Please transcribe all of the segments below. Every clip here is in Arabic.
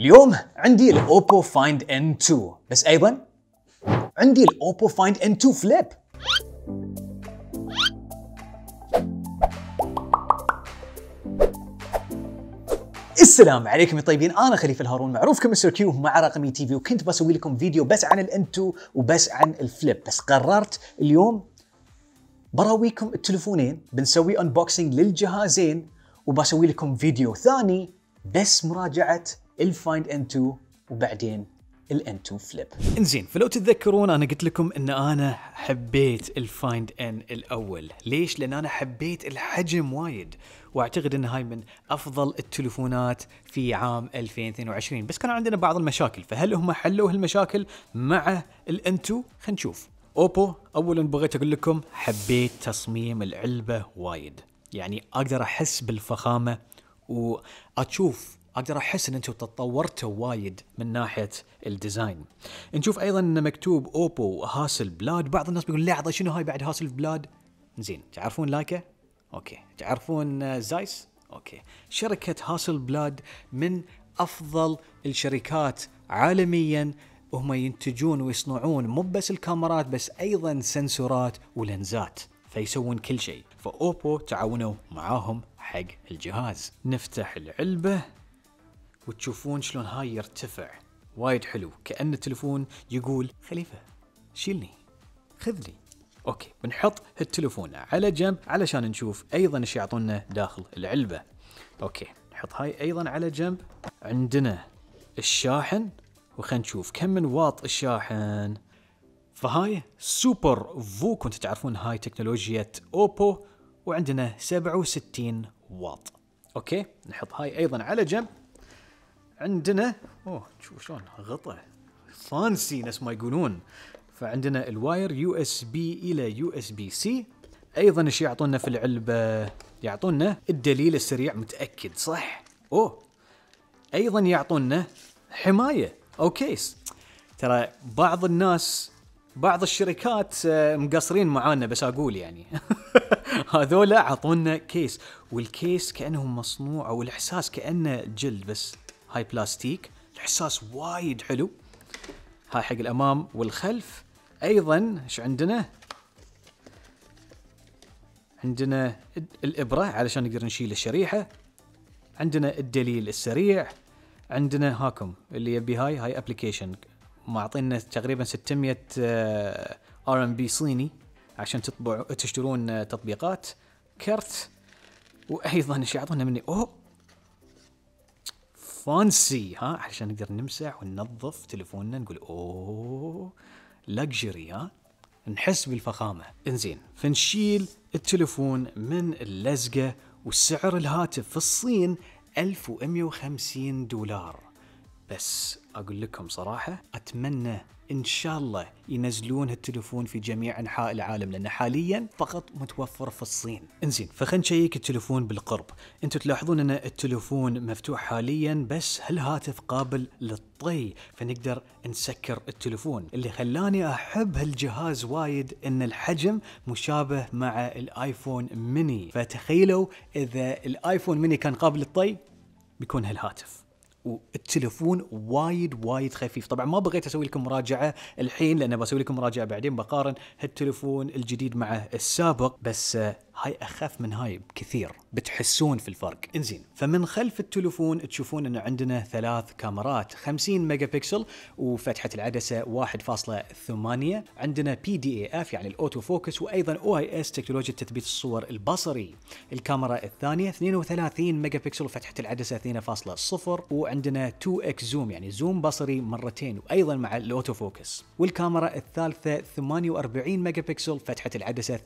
اليوم عندي الاوبو فايند ان 2 بس ايضا عندي الاوبو فايند ان 2 فليب السلام عليكم يا طيبين انا خليفه الهارون معروف كمستر كيو مع رقمي تي في وكنت بسوي لكم فيديو بس عن الان 2 وبس عن الفليب بس قررت اليوم براويكم التلفونين بنسوي انبوكسنج للجهازين وبسوي لكم فيديو ثاني بس مراجعه الفايند ان 2 وبعدين الان 2 فليب انزين فلو تتذكرون انا قلت لكم ان انا حبيت الفايند ان الاول ليش لان انا حبيت الحجم وايد واعتقد ان هاي من افضل التلفونات في عام 2022 بس كان عندنا بعض المشاكل فهل هم حلوا هالمشاكل مع 2 خلينا نشوف اوبو اولا بغيت اقول لكم حبيت تصميم العلبه وايد يعني اقدر احس بالفخامه واشوف اقدر احس ان انتم تطورتوا وايد من ناحيه الديزاين. نشوف ايضا ان مكتوب اوبو هاسل بلاد بعض الناس بيقول لحظه شنو هاي بعد هاسل بلاد؟ زين تعرفون لايكا؟ اوكي، تعرفون زايس؟ اوكي. شركه هاسل بلاد من افضل الشركات عالميا هم ينتجون ويصنعون مو بس الكاميرات بس ايضا سنسورات ولنزات فيسوون كل شيء فاوبو تعاونوا معاهم حق الجهاز نفتح العلبه وتشوفون شلون هاي يرتفع وايد حلو كأن التلفون يقول خليفة شيلني خذني اوكي بنحط التلفون على جنب علشان نشوف ايضا ايش يعطونا داخل العلبة اوكي نحط هاي ايضا على جنب عندنا الشاحن وخلينا نشوف كم من واط الشاحن فهاي سوبر فو كنت تعرفون هاي تكنولوجيا اوبو وعندنا 67 واط اوكي نحط هاي ايضا على جنب عندنا اوه شوف شلون غطى فانسي نفس ما يقولون فعندنا الواير يو اس بي الى يو اس بي سي ايضا ايش يعطونا في العلبه يعطونا الدليل السريع متاكد صح اوه ايضا يعطونا حمايه او كيس ترى بعض الناس بعض الشركات آه، مقصرين معانا بس اقول يعني هذولا اعطونا كيس والكيس كانه مصنوع او الاحساس كانه جلد بس هاي بلاستيك الحساس وايد حلو هاي حق الامام والخلف ايضا ايش عندنا عندنا الابره علشان نقدر نشيل الشريحه عندنا الدليل السريع عندنا هاكم اللي يبي هاي هاي ابلكيشن معطينا تقريبا 600 ار ام بي صيني عشان تطبع تشترون آه، تطبيقات كرت وايضا ايش يعطونا مني اوه فانسي ها عشان نقدر نمسح وننظف تليفوننا نقول اوه لكجري ها نحس بالفخامه انزين فنشيل التليفون من اللزقه وسعر الهاتف في الصين 1150 دولار بس اقول لكم صراحه اتمنى ان شاء الله ينزلون هالتليفون في جميع انحاء العالم لانه حاليا فقط متوفر في الصين. انزين فخلنا نشيك التليفون بالقرب، انتم تلاحظون ان التليفون مفتوح حاليا بس هالهاتف قابل للطي فنقدر نسكر التليفون، اللي خلاني احب هالجهاز وايد ان الحجم مشابه مع الايفون ميني، فتخيلوا اذا الايفون ميني كان قابل للطي بيكون هالهاتف. والتلفون وايد وايد خفيف طبعا ما بغيت اسوي لكم مراجعه الحين لان بسوي لكم مراجعه بعدين بقارن هالتلفون الجديد مع السابق بس هاي اخف من هاي بكثير بتحسون في الفرق انزين فمن خلف التلفون تشوفون انه عندنا ثلاث كاميرات 50 ميجا بكسل وفتحه العدسه 1.8 عندنا بي دي اي اف يعني الاوتو فوكس وايضا او اي اس تكنولوجيا تثبيت الصور البصري الكاميرا الثانيه 32 ميجا بكسل وفتحه العدسه 2.0 وعندنا 2 اكس زوم يعني زوم بصري مرتين وايضا مع الاوتو فوكس والكاميرا الثالثه 48 ميجا بكسل فتحه العدسه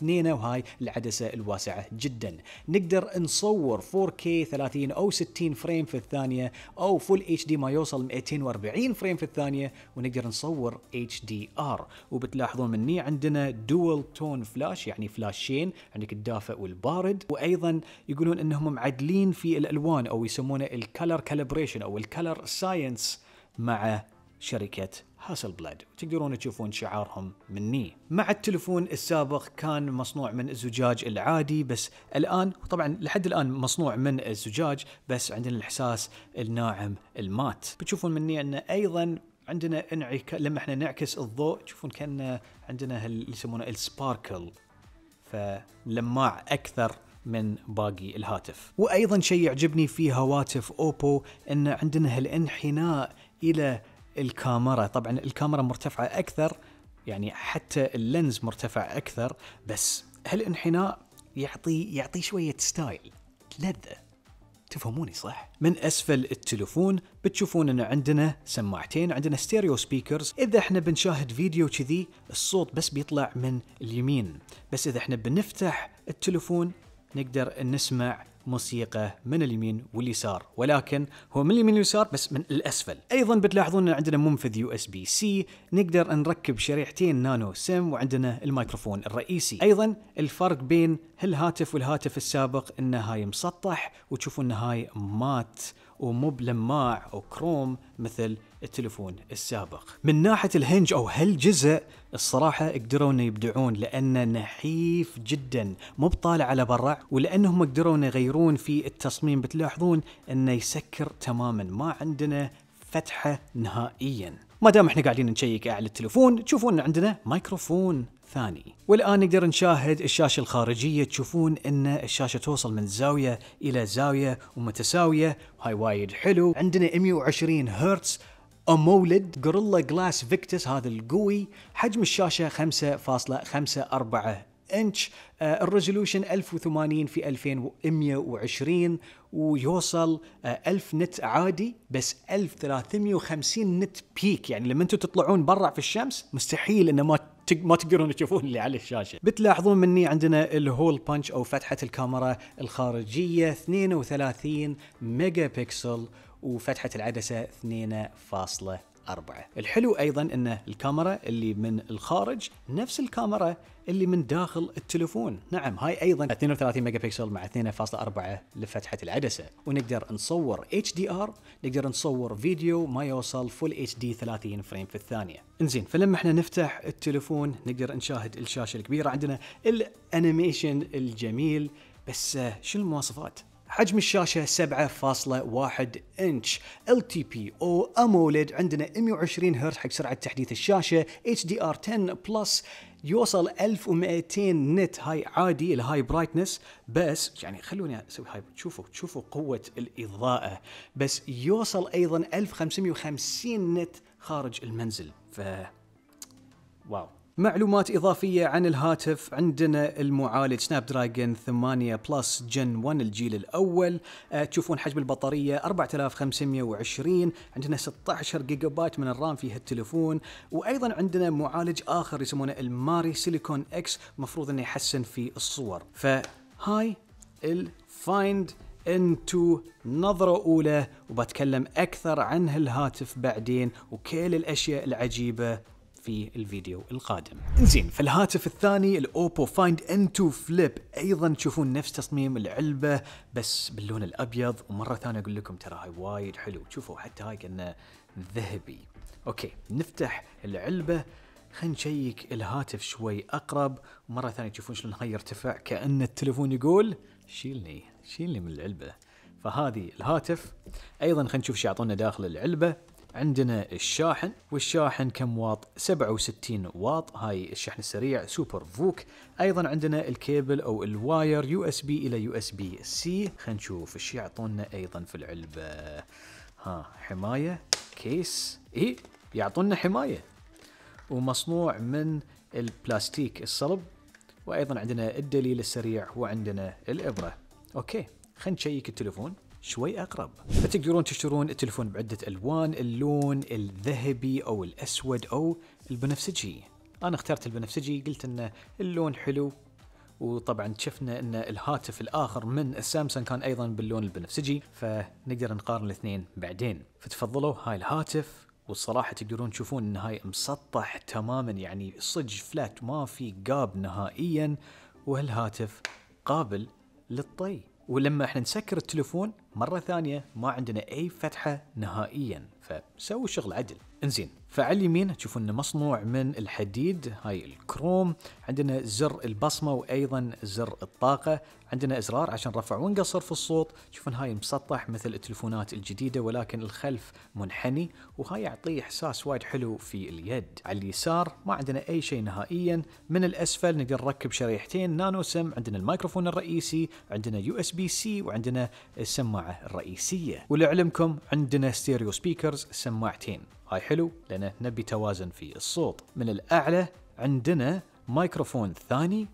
2.2 وهاي العدسة الواسعة جدا نقدر نصور 4K 30 أو 60 فريم في الثانية أو فول اتش دي ما يوصل 240 فريم في الثانية ونقدر نصور اتش دي ار وبتلاحظون مني عندنا دول تون فلاش يعني فلاشين عندك الدافئ والبارد وايضا يقولون انهم معدلين في الالوان او يسمونه الكالر كالبريشن او الكالر ساينس مع شركه هاسل بلاد وتقدرون تشوفون شعارهم مني مع التلفون السابق كان مصنوع من الزجاج العادي بس الآن طبعا لحد الآن مصنوع من الزجاج بس عندنا الإحساس الناعم المات بتشوفون مني أنه أيضا عندنا انعك... لما احنا نعكس الضوء تشوفون كأن عندنا اللي يسمونه السباركل فلماع أكثر من باقي الهاتف وايضا شيء يعجبني في هواتف اوبو ان عندنا هالانحناء الى الكاميرا طبعا الكاميرا مرتفعة أكثر يعني حتى اللينز مرتفع أكثر بس هالانحناء يعطي يعطي شوية ستايل لذة تفهموني صح؟ من اسفل التلفون بتشوفون ان عندنا سماعتين عندنا ستيريو سبيكرز اذا احنا بنشاهد فيديو كذي الصوت بس بيطلع من اليمين بس اذا احنا بنفتح التلفون نقدر نسمع موسيقى من اليمين واليسار ولكن هو من اليمين واليسار بس من الاسفل ايضا بتلاحظون ان عندنا منفذ يو اس بي سي نقدر نركب شريحتين نانو سيم وعندنا الميكروفون الرئيسي ايضا الفرق بين الهاتف والهاتف السابق ان هاي مسطح وتشوفون ان هاي مات ومو بلماع أو كروم مثل التلفون السابق من ناحية الهنج أو هالجزء الصراحة قدروا انه يبدعون لانه نحيف جدا مو بطالع على برا ولانهم قدروا انه يغيرون في التصميم بتلاحظون انه يسكر تماما ما عندنا فتحة نهائيا ما دام احنا قاعدين نشيك على التلفون تشوفون عندنا مايكروفون ثاني والآن نقدر نشاهد الشاشة الخارجية تشوفون أن الشاشة توصل من زاوية إلى زاوية ومتساوية هاي وايد حلو عندنا 120 هرتز أمولد جوريلا جلاس فيكتس هذا القوي حجم الشاشة 5.54 انش آه، الريزولوشن 1080 في 2120 ويوصل 1000 آه، نت عادي بس 1350 نت بيك يعني لما انتم تطلعون برا في الشمس مستحيل انه ما ما تقدرون تشوفون اللي على الشاشه بتلاحظون مني عندنا الهول بانش او فتحه الكاميرا الخارجيه 32 ميجا بكسل وفتحه العدسه 2.8 أربعة الحلو أيضا أن الكاميرا اللي من الخارج نفس الكاميرا اللي من داخل التلفون نعم هاي أيضا 32 ميجا بيكسل مع 2.4 لفتحة العدسة ونقدر نصور HDR نقدر نصور فيديو ما يوصل فول اتش دي 30 فريم في الثانية انزين فلما احنا نفتح التلفون نقدر نشاهد الشاشة الكبيرة عندنا الانيميشن الجميل بس شو المواصفات حجم الشاشة 7.1 انش LTP او AMOLED عندنا 120 هرتز حق سرعة تحديث الشاشة HDR10 بلس يوصل 1200 نت هاي عادي الهاي برايتنس بس يعني خلوني اسوي هاي شوفوا شوفوا قوة الإضاءة بس يوصل أيضا 1550 نت خارج المنزل ف واو معلومات إضافية عن الهاتف عندنا المعالج سناب دراجون 8 بلس جن 1 الجيل الأول آه، تشوفون حجم البطارية 4520 عندنا 16 جيجا بايت من الرام في هالتليفون وأيضا عندنا معالج آخر يسمونه الماري سيليكون إكس مفروض أنه يحسن في الصور فهاي الفايند انتو نظرة أولى وبتكلم أكثر عن هالهاتف بعدين وكل الأشياء العجيبة في الفيديو القادم. انزين في الهاتف الثاني الاوبو فايند ان 2 فليب ايضا تشوفون نفس تصميم العلبه بس باللون الابيض ومره ثانيه اقول لكم ترى هاي وايد حلو شوفوا حتى هاي كانه ذهبي. اوكي نفتح العلبه خلينا نشيك الهاتف شوي اقرب ومره ثانيه تشوفون شلون هاي يرتفع كان التليفون يقول شيلني شيلني من العلبه. فهذه الهاتف ايضا خلينا نشوف شو يعطونا داخل العلبه عندنا الشاحن والشاحن كم واط 67 واط هاي الشحن السريع سوبر فوك ايضا عندنا الكيبل او الواير يو اس بي الى يو اس بي سي خلينا نشوف ايش يعطونا ايضا في العلبه ها حمايه كيس اي يعطونا حمايه ومصنوع من البلاستيك الصلب وايضا عندنا الدليل السريع وعندنا الابره اوكي خلينا نشيك التليفون شوي اقرب فتقدرون تشترون التلفون بعده الوان اللون الذهبي او الاسود او البنفسجي انا اخترت البنفسجي قلت ان اللون حلو وطبعا شفنا ان الهاتف الاخر من السامسونج كان ايضا باللون البنفسجي فنقدر نقارن الاثنين بعدين فتفضلوا هاي الهاتف والصراحة تقدرون تشوفون ان هاي مسطح تماما يعني صج فلات ما في قاب نهائيا وهالهاتف قابل للطي ولما احنا نسكر التلفون مرة ثانية ما عندنا أي فتحة نهائيا فسووا شغل عدل انزين فعلى اليمين تشوفون انه مصنوع من الحديد هاي الكروم عندنا زر البصمة وايضا زر الطاقة عندنا ازرار عشان رفع وانقصر في الصوت تشوفون هاي مسطح مثل التلفونات الجديدة ولكن الخلف منحني وهاي يعطيه احساس وايد حلو في اليد على اليسار ما عندنا اي شيء نهائيا من الاسفل نقدر نركب شريحتين نانو سم عندنا الميكروفون الرئيسي عندنا يو اس بي سي وعندنا السماعة السماعة الرئيسية ولعلمكم عندنا ستيريو سبيكرز سماعتين هاي حلو لأن نبي توازن في الصوت من الأعلى عندنا مايكروفون ثاني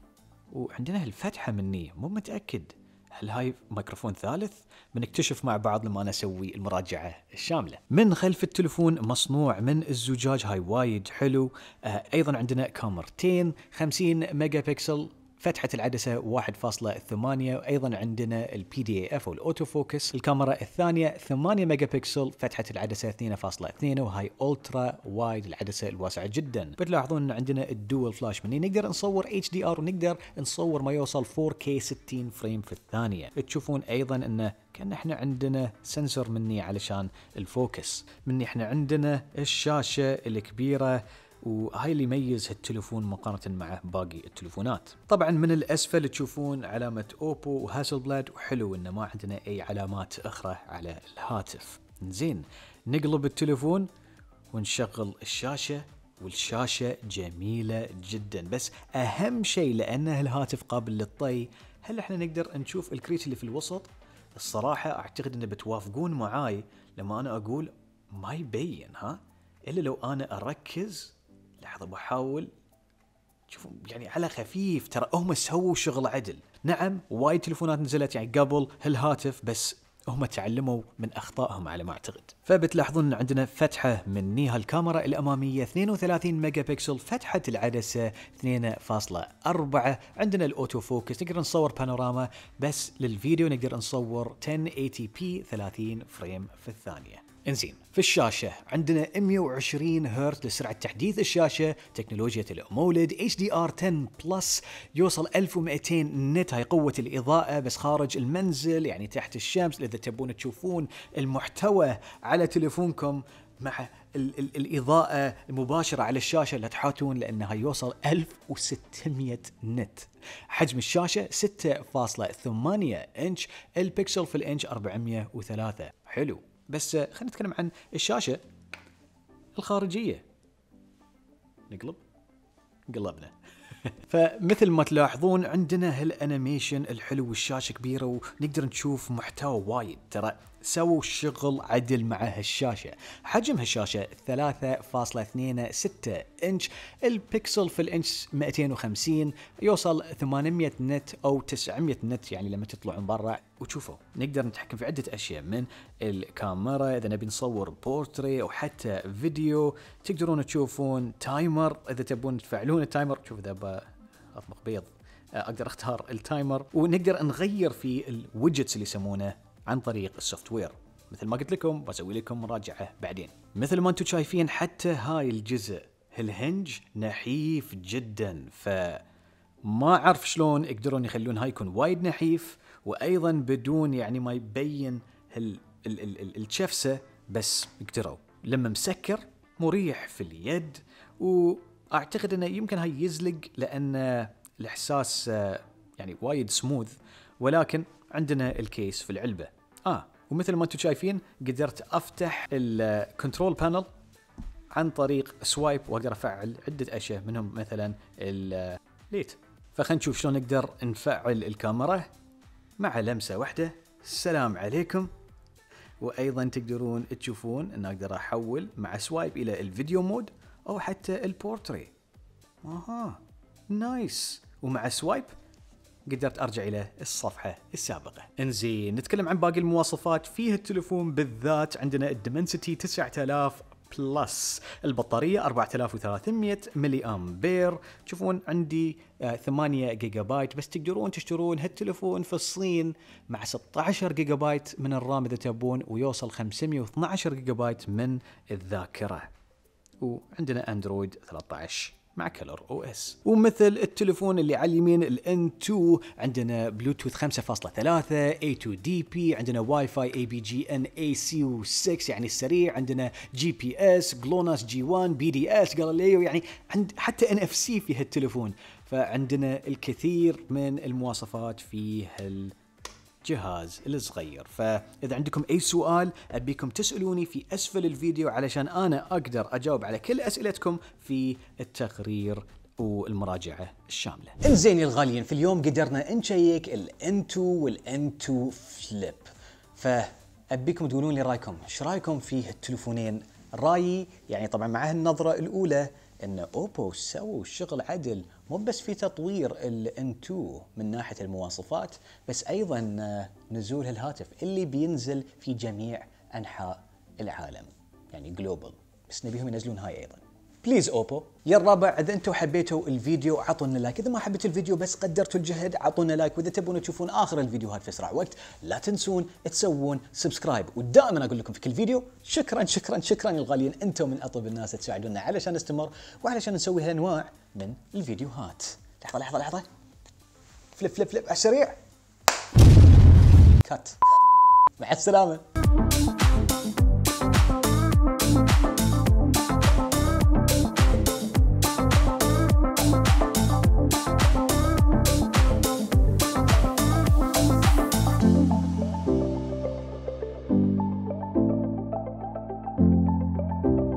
وعندنا هالفتحة مني مو متأكد هل هاي مايكروفون ثالث؟ بنكتشف مع بعض لما انا اسوي المراجعه الشامله. من خلف التلفون مصنوع من الزجاج هاي وايد حلو، آه، ايضا عندنا كاميرتين 50 ميجا بكسل فتحة العدسة 1.8 وايضا عندنا البي دي أو الأوتو فوكس الكاميرا الثانية 8 ميجا بكسل فتحة العدسة 2.2 وهاي الترا وايد العدسة الواسعة جدا بتلاحظون ان عندنا الدول فلاش مني نقدر نصور اتش دي ار ونقدر نصور ما يوصل 4K 60 فريم في الثانية تشوفون ايضا انه كان احنا عندنا سنسور مني علشان الفوكس مني احنا عندنا الشاشة الكبيرة وهاي اللي يميز هالتليفون مقارنة مع باقي التليفونات طبعا من الأسفل تشوفون علامة أوبو وهاسل بلاد وحلو إنه ما عندنا أي علامات أخرى على الهاتف زين نقلب التليفون ونشغل الشاشة والشاشة جميلة جدا بس أهم شيء لأن الهاتف قابل للطي هل احنا نقدر نشوف الكريت اللي في الوسط؟ الصراحة أعتقد أن بتوافقون معاي لما أنا أقول ما يبين ها؟ إلا لو أنا أركز لحظه بحاول شوفوا يعني على خفيف ترى هم سووا شغل عدل نعم وايد تليفونات نزلت يعني قبل هالهاتف بس هم تعلموا من اخطائهم على ما اعتقد فبتلاحظون ان عندنا فتحه من نيها الكاميرا الاماميه 32 ميجا بكسل فتحه العدسه 2.4 عندنا الاوتو فوكس نقدر نصور بانوراما بس للفيديو نقدر نصور 1080p 30 فريم في الثانيه انزين في الشاشة عندنا 120 هرت لسرعة تحديث الشاشة تكنولوجيا الأمولد HDR 10 بلس يوصل 1200 نت هاي قوة الإضاءة بس خارج المنزل يعني تحت الشمس إذا تبون تشوفون المحتوى على تلفونكم مع ال ال الإضاءة المباشرة على الشاشة لا تحاتون لأنها يوصل 1600 نت حجم الشاشة 6.8 إنش البكسل في الإنش 403 حلو بس خلينا نتكلم عن الشاشه الخارجيه نقلب قلبنا فمثل ما تلاحظون عندنا هالانيميشن الحلو والشاشه كبيره ونقدر نشوف محتوى وايد ترى سووا شغل عدل مع هالشاشة حجم هالشاشة 3.26 إنش البكسل في الإنش 250 يوصل 800 نت أو 900 نت يعني لما تطلعون برا وتشوفوا نقدر نتحكم في عدة أشياء من الكاميرا إذا نبي نصور بورتري أو حتى فيديو تقدرون تشوفون تايمر إذا تبون تفعلون التايمر شوف إذا أطبق بيض اقدر اختار التايمر ونقدر نغير في الوجتس اللي يسمونه عن طريق السوفت وير مثل ما قلت لكم بسوي لكم مراجعه بعدين مثل ما انتم شايفين حتى هاي الجزء الهنج نحيف جدا ف ما اعرف شلون يقدرون يخلون هاي يكون وايد نحيف وايضا بدون يعني ما يبين الشفسه بس قدروا لما مسكر مريح في اليد واعتقد انه يمكن هاي يزلق لان الاحساس آه، يعني وايد سموث ولكن عندنا الكيس في العلبه اه ومثل ما انتم شايفين قدرت افتح الكنترول بانل عن طريق سوايب واقدر افعل عده اشياء منهم مثلا الليت فخلينا نشوف شلون نقدر نفعل الكاميرا مع لمسه واحده السلام عليكم وايضا تقدرون تشوفون ان اقدر احول مع سوايب الى الفيديو مود او حتى البورتري اها نايس ومع سوايب قدرت ارجع الى الصفحه السابقه. انزين نتكلم عن باقي المواصفات فيه التلفون بالذات عندنا الدمنسيتي 9000 بلس البطارية 4300 ملي أمبير تشوفون عندي 8 آه، جيجا بايت بس تقدرون تشترون هالتليفون في الصين مع 16 جيجا بايت من الرام إذا تبون ويوصل 512 جيجا بايت من الذاكرة وعندنا أندرويد 13 مع كلر او اس ومثل التلفون اللي على اليمين الان 2 عندنا بلوتوث 5.3 اي 2 دي بي عندنا واي فاي اي بي جي ان اي سي 6 يعني السريع عندنا جي بي اس جلوناس جي 1 بي دي اس جاليليو يعني عند حتى ان اف سي في هالتلفون فعندنا الكثير من المواصفات في هال الجهاز الصغير فإذا عندكم أي سؤال أبيكم تسألوني في أسفل الفيديو علشان أنا أقدر أجاوب على كل أسئلتكم في التقرير والمراجعة الشاملة انزين يا الغاليين في اليوم قدرنا نشيك الـ N2 والـ N2 Flip فأبيكم تقولون لي رايكم ايش رايكم في التلفونين رايي يعني طبعا مع هالنظرة الأولى ان اوبو سووا شغل عدل مو بس في تطوير الان 2 من ناحيه المواصفات بس ايضا نزول الهاتف اللي بينزل في جميع انحاء العالم يعني جلوبال بس نبيهم ينزلون هاي ايضا بليز اوبو يا الربع اذا انتم حبيتوا الفيديو عطونا لايك اذا ما حبيتوا الفيديو بس قدرتوا الجهد عطونا لايك واذا تبون تشوفون اخر الفيديوهات في اسرع وقت لا تنسون تسوون سبسكرايب ودائما اقول لكم في كل فيديو شكرا شكرا شكرا يا الغاليين انتم من اطيب الناس تساعدونا علشان نستمر وعلشان نسوي هالانواع من الفيديوهات لحظه لحظه لحظه فلف فلف فلف على السريع كات مع السلامه